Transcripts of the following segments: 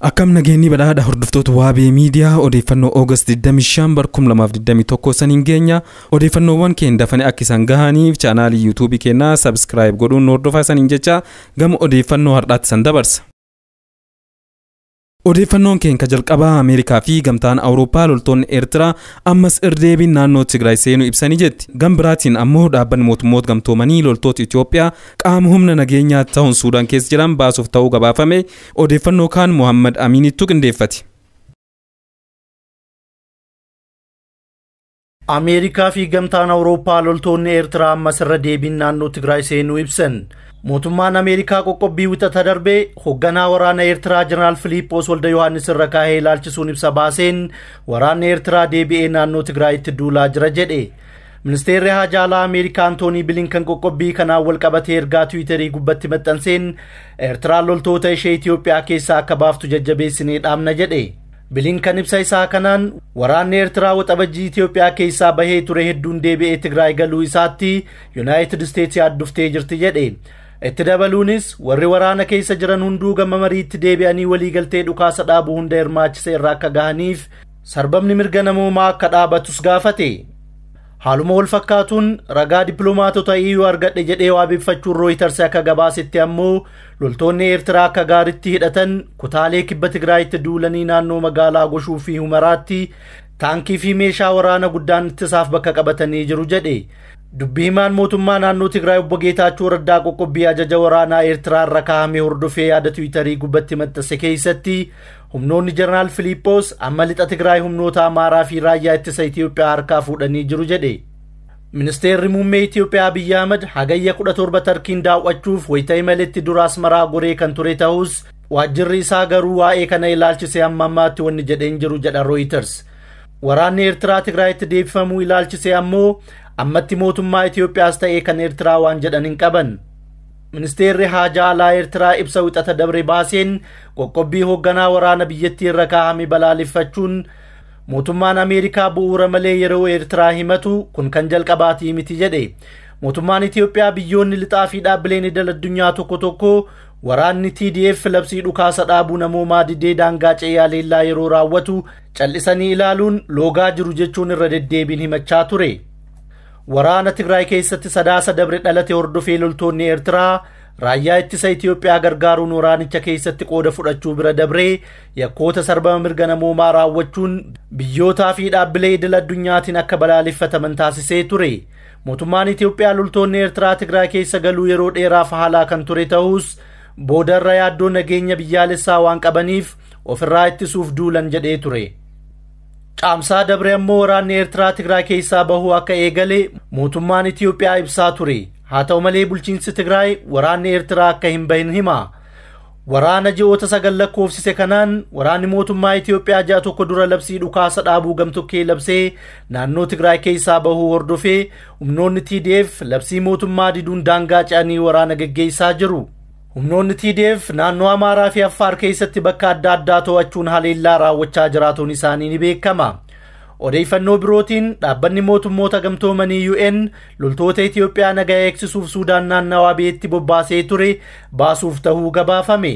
Akkam nageenyi badhaadha hordoftoota waabee miidiyaa odeeffannoo Oogast 25 2021 saniin keenya odeeffannoowwan keenya dafane akka isaan gahaniif chaanaalii yuutuubii keenyaa sabskiraayib godhuun hordofaa saniin jecha gama odeeffannoo har'aatti san dabarsa. Odeeffannoon keenya jalqabaa Ameerikaa fi gamtaan Awurooppaa loltoonni Eertiraa ammas irra deebiin naannoo Tigraay seenuu ibsanii jetti. Gan biraatiin ammoo dhaabbanni mootummoota gamtoomanii loltoota itiyoophiyaa qaama humna nageenyaa ta'uun Suudaan keessa jiran baasuuf ta'uu gabaafame odeeffannoo kaan Mohammad Aminiitu qindeeffate. Ameerikaa fi gamtaan Awurooppaa loltoonni Eertiraa ammas irra deebiin naannoo Tigraay seenuu ibsan. mootummaan ameerikaa qoqqobbii wixata darbee hoogganaa waraana eertiraa jeneraal filiippoos walda yohaannis irra kaahee ilaalchisuun ibsa baaseen waraanni eertiraa deebi'ee naannoo tigraayitti duulaa jira jedhe ministeerri haajaalaa ameerikaa antoonii bilinkan qoqqobbii kanaan wal qabatee ergaa tiwiitarii gubbatti maxxanseen eertiraan loltoota ishee itiyoophiyaa keessaa akka baaftu jajjabeessinee dhaabna jedhe bilinkan ibsa isaa kanaan waraanni eertiraa waxabajii itiyoophiyaa keessaa bahee ture hedduun deebi'ee tigraay galuu isaatti yuunaayitid isteetsi adduftee jirti jedhe itti dabaluunis warri waraana keessa jiran hunduu gama mariitti deebi'anii waliigaltee dhukaasa dhaabuu hunda hirmaachisa irraa akka gahaniif sarbamni mirga namoomaa akka dhaabatus gaafate haaluma walfakkaatuun ragaa dippiloomaatota iyyuu argadhe jedhee waabeffachuun rooyitarsi akka gabaasetti ammoo loltoonni eertiraa akka gaaritti hidhatan kutaalee kibba tigraayitti duulanii naannoo magaalaa goshuu fi humaraatti taankii fi meeshaa waraana guddaan ittisaaf bakka qabatanii jiru jedhe himaan mootummaa naannoo tigraay obbo geetaachuu raddaa qoqqobbii ajaja waraanaa eertiraa irra kaa'ame hordofee yaada twiitarii gubbatti maxxanse keessatti humnoonni jeneraal filiippoos amma lixa tigraay humnoota amaaraa fi raayyaa ittisa itiyoophiyaa harkaa fuudhanii jiru jedhe ministeerri muummee itiyoophiyaa abiyyi ahmad hagayya 17 tarkiin daawwachuuf wayita'ee maletti duraas maraa goree kan ture ta'us waajjirri isaa garuu waa'ee kana ilaalchise amma ammaatti wanni jedheen jiru jedha rooyiters waraanni eertiraa tigraayitti deebifamuu ilaalchise ammoo ammatti mootummaa Itoophiyaas ta'ee kan Eertiraa waan jedhan hin qaban. Ministeerri haajaa alaa Eertiraa ibsa wixata dabre baaseen qoqqobbii hoogganaa waraana biyyattii irra kaahame balaaleffachuun mootummaan Ameerikaa bu'uura malee yeroo Eertiraa himatu kun kan jalqabaatii miti jedhe. Mootummaan Itoophiyaa biyyoonni lixaa fi dhaabbileen addunyaa tokko tokko waraanni TDF labsii dhukaasa dhaabuu namoomaa didee daangaa ceeyyaa leellaa yeroo raawwatu cal'isanii ilaaluun loogaa jiru jechuun irra deddeebiin himachaa ture. waraana Tigraay keessatti sadaasa dabre dhalate hordofee loltoonni Eertiraa raayyaa ittisa Itoophiyaa gargaaruun waraanicha keessatti qooda fudhachuu bira dabree yakkoota sarbama mirga namoomaa raawwachuun biyyootaa fi dhaabbilee idil addunyaatiin akka balaaleffataman taasisee ture. Mootummaan Itoophiyaa loltoonni Eertiraa Tigraay keessa galuu yeroo dheeraaf haalaa kan ture ta'us boodarra yaaddoo nageenya biyyaalessaa waan qabaniif ofirraa ittisuuf duulan jedhee ture. ጫምሳ ደብረሞ ወራን የኤርትራ ትግራይ ኬሳ በሁ አከ ኤገሌ ሞቱማን ኢትዮጵያ ይብሳ ቱሬ ሀተው መሌ ቡልቺንስ ትግራይ ወራኒ ኤርትራ አከ ሂምበይን ሂማ ወራ ጅኦ ተሰገለ ኮፍሲሴ ከናን ወራን ሞቱማ ኢትዮጵያ ጃቶ ኮዱረ ለብሲ ዱካ ሰዳቡ ገምቱኬ ለብሴ ናኖ ትግራይ ኬይሳ በሁ ወርዶፌ ኡምኖን ቲዲኤፍ ለብሲ ሞቱማ ዲዱን ዳንጋ ጫኒ ወራነ ገጌይሳ ጅሩ humnoonni tiideef naannoo amaaraa fi affaar keessatti bakka adda addaa to'achuun haleellaa raawwachaa jiraatuun isaanii ni beekama. odeeffannoo birootiin dhaabbanni mootummoota gamtoomanii un loltoota itiyoophiyaa nagaa eegsisuuf suudaan naannawaa biyyatti bobbaasee ture baasuuf tahuu gabaafame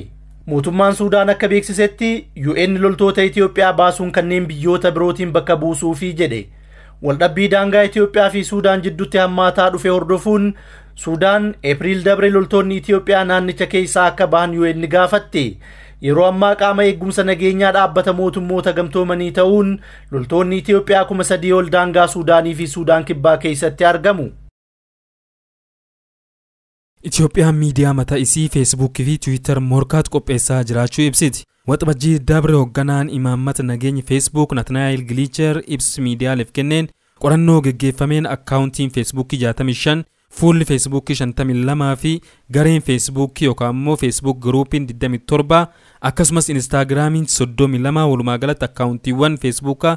mootummaan suudaan akka beeksisetti un loltoota itiyoophiyaa baasuun kanneen biyyoota birootiin bakka buusuufi jedhe Waldhabbii daangaa Itoophiyaa fi Suudaan jidduutti hammaataa dhufe hordofuun Suudaan Eepiriil dabre loltoonni Itoophiyaa naannicha keessaa akka bahan UN gaafatte. Yeroo ammaa qaama eegumsa nageenyaa dhaabbata mootummoota gamtoomanii ta'uun loltoonni Itoophiyaa kuma sadii ol daangaa Suudaanii fi Suudaan kibbaa keessatti argamu. Itoophiyaan miidiyaa mataa isii feesbuukii fi tiwiitar morkaatu qopheessaa jiraachuu ibsiti. Waxabajjii dabre hoogganaan imaammata nageenyi feesbuuk Natnaayil Giliichar ibs miidiyaaleef kenneen qorannoo gaggeeffameen akkaawuntiin feesbuukii 65 Fuulli feesbuukii shantamii lamaa fi gareen feesbuukii yookaan immoo feesbuuk giruupiin torba akkasumas inistaagiraamiin instaagiraamiin lama walumaa galatti akkaawuntiiwwan feesbuukaa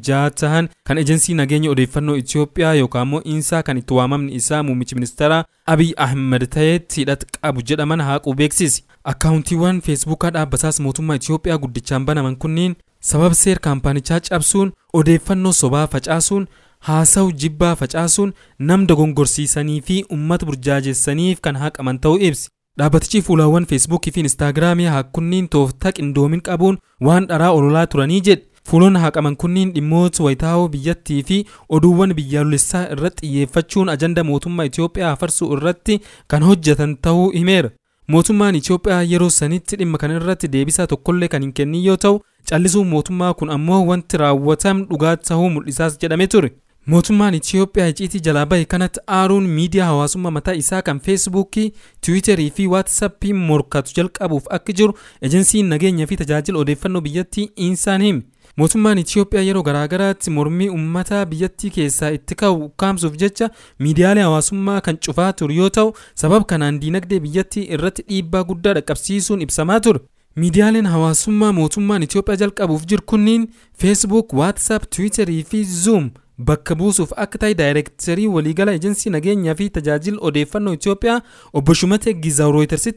jaha tahan kan ejensii nageenya odeeffannoo Itoophiyaa yookaan immoo insaa kan itti waamamni isaa muummichi ministeera Abiy Ahmed ta'etti hidhat qabu jedhaman haaquu beeksisi. Akkaawuntiiwwan feesbuukaa dhaabbasaas mootummaa Itoophiyaa guddichaan banaman kunniin sababa seer kaampaanichaa cabsuun odeeffannoo sobaa facaasuun haasa'u jibbaa facaasuun nam dogongorsiisanii fi uummata burjaajessaniif kan haqaman ta'uu ibsi. Dhaabbatichi fuulaawwan feesbuukii fi inistaagiraamii hakkunniin tooftaa qindoomin qabuun waan dharaa ololaa turanii jedhe. Fuuloon haqaman kunniin dhimmoota wayitaawoo biyyattii fi oduuwwan biyyaalolessaa irratti xiyyeeffachuun ajandaa mootummaa Itiyoophiyaa farsuu irratti kan hojjetan ta'uu himeera. Mootummaan Itiyoophiyaa yeroo sanitti dhimma kana irratti deebisaa tokkollee kan hin kenni yoo ta'u callisuun mootummaa kun ammoo wanti raawwatamu dhugaa ta'uu mul'isaas jedhame ture. Mootummaan Itiyoophiyaa icciitii jalaa bahe kanatti aaruun miidiyaa hawaasummaa mataa isaa kan feesbuukii, tiwiitarii fi waatsaappii morkatu jalqabuuf akka jiru ejensiin nageenyaa fi tajaajila odeeffannoo biyyattii Insaan himi. Mootummaan Itiyoophiyaa yeroo garaagaraatti mormii uummata biyyattii keessaa itti ka'u ukkaamsuuf jecha miidiyaalee hawaasummaa kan cufaa ture yoo ta'u sabab kanaan diinagdee biyyattii irratti dhiibbaa guddaa dhaqqabsiisuun ibsamaa ture. Miidiyaaleen hawaasummaa mootummaan Itiyoophiyaa jalqabuuf jiru kunniin feesbuuk, waatsaap, tiwiitarii fi zuum bakka buusuuf akka ta'e daayireektarii waliigala ejensii nageenyaa fi tajaajila odeeffannoo Itoophiyaa obbo Shumatee Giza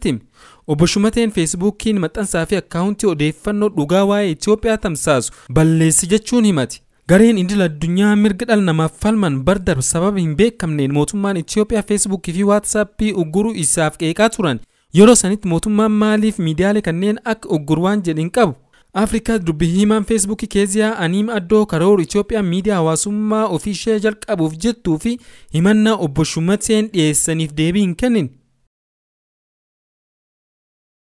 hime. Obbo Shumateen Feesbuukiin maxxansaa fi akkaawuntii odeeffannoo dhugaa waa'ee Itoophiyaa tamsaasu balleessi jechuun himati. Gareen idil addunyaa mirga dhala namaaf falman bardar sababa hin mootummaan Itoophiyaa Feesbuukii fi Waatsaappii ugguru isaaf qeeqaa turan. Yeroo sanitti mootummaan maaliif miidiyaalee kanneen akka uggurwaan jedhin qabu? afrikaa dubbii himaan feesbuukii keeziyaa aniim addoo karoor itiyoophiyaan miidiyaa hawaasummaa ofiishee jalqabuuf jettuu fi himannaa obbo Shumatseen dhiyeessaniif deebii hin kennin.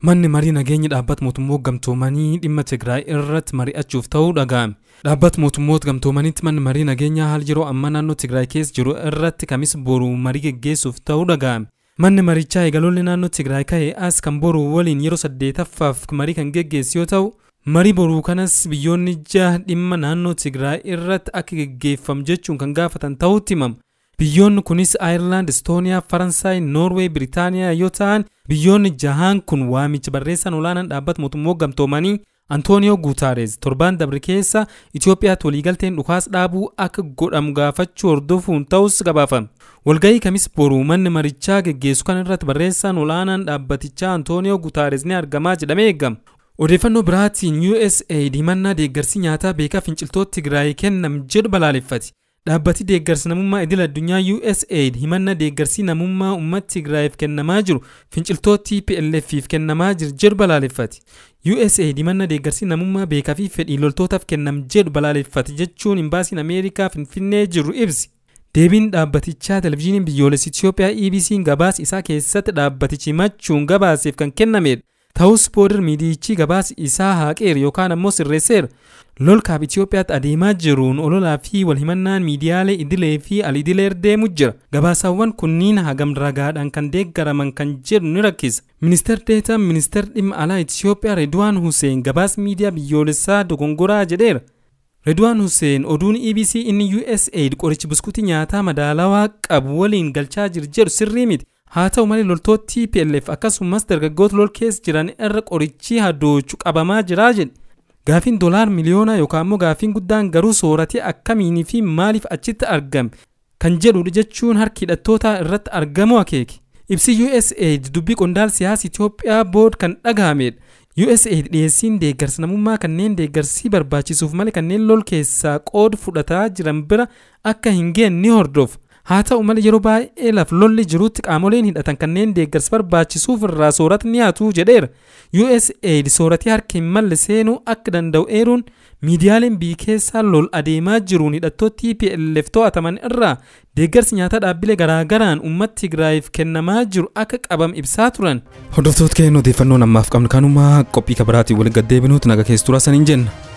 Manni marii nageenya dhaabbata mootummoota gamtoomanii dhimma Tigraay irratti marii mari'achuuf ta'uu dhaga'ame. dhaabbata mootummoota gamtoomaniitti manni marii nageenyaa haal yeroo ammaa naannoo Tigraay keessa jiru irratti kamis boru marii geggeessuuf ta'uu dhaga'ame. Manni marichaa eegaloonni naannoo Tigraay ka'e as kan boru waliin yeroo saddeetaffaaf marii kan geggeessu yoo ta'u marii boruu kanas biyyoonni jaha dhimma naannoo Tigraay irratti akka gaggeeffamu jechuun kan gaafatan ta'utti himama. Biyyoonni kunis Aayirlaand, Istooniyaa, Faransaay, Noorweey, biritaaniyaa yoo ta'an biyyoonni jahaan kun waamicha barreessan olaanaan dhaabbata mootummaa gamtoomanii Antooniyoo Guutaareez torbaan dabre keessa Itoophiyaatti waliigalteen dhukaas dhaabuu akka godhamu gaafachuu hordofuun ta'us gabaafame. Walgahii kamis boruu manni marichaa gaggeessu kan irratti barreessaan olaanaan dhaabbatichaa Antooniyoo Guutaareez ni argamaa jedhamee eegama. Odeeffannoo biraatiin USAID mannaa deeggarsi nyaataa beekaa finciltoota Tigraay kennam jedhu balaaleffate. Dhaabbati deeggarsi namummaa idil addunyaa USAID himannaa deeggarsi namummaa uummata Tigraayiif kennamaa jiru finciltooti PLF'iif kennamaa jiru jedhu balaaleffate. USAID himannaa deeggarsi namummaa beekaa fi fedhii loltootaaf kennam jedhu balaaleffate jechuun imbaasiin Ameerikaa Finfinnee jiru ibsi. Deebiin dhaabbatichaa televizyiiniin biyyoolessi Itiyoophiyaa EBC'n gabaasa isaa keessatti dhaabbatichi himachuun gabaaseef kan kennamedha. Ta'us boodar miidiyichi gabaas isaa haaqeer yookaan ammoo sirreesseer. Lolkaaf itiyoophiyaatti adeemaa jiruun ololaa fi walhimannaan miidiyaalee idilee fi al-idileer deemu jira. Gabaasawwan kunniin hagam ragaadhaan kan deeggaraman kan jedhu ni rakkisa. Ministeer Deetaa Ministeer Dhimma Alaa itiyoophiyaa Redwaan huseen gabaas miidiyaa biyyoolessaa dogongoraa jedheera. Redwaan huseen oduun EBC inni USAID qorichi buskuutii nyaataa madaalawaa qabu waliin galchaa jiru jedhu sirrii miti. haa ta'u malee loltoota TPLF akkasumas dargaggoota lol keessa jiran irra qorichii hadoochu qabamaa jira jedhe gaafiin doolaar miliyoona yookaan immoo gaafiin guddaan garuu sooratii akka fi maaliif achitti argame kan jedhu jechuun harki hidhattoota irratti argamu akeeke ibsi usa dubbii qondaal siyaasa itiyoophiyaa bood kan dhagahamedha usaid dhiyeessiin deeggarsa namummaa kanneen deeggarsii barbaachisuuf malee kanneen lol keessaa qooda fudhataa jiran bira akka hin ni hordofa haa ta'u malee yeroo baay'ee laf lolli jirutti qaamoleen hidhatan kanneen deeggarsa barbaachisuuf irraa sooratni dhiyaatu jedheera usaid sooratii harka hin malle seenuu akka danda'u eeruun miidiyaaleen biyyi keessaa lol adeemaa jiruun hidhattootti PLF to'ataman irraa deeggarsi nyaata dhaabbilee garaagaraan uummatti tigraayiif kennamaa jiru akka qabam ibsaa turan hordoftoota keenyaa odeeffannoon namaaf qabnu kanuma qophii kabaraatiin waliin gaddeebinuutu naga keessa turaa saniin jenna.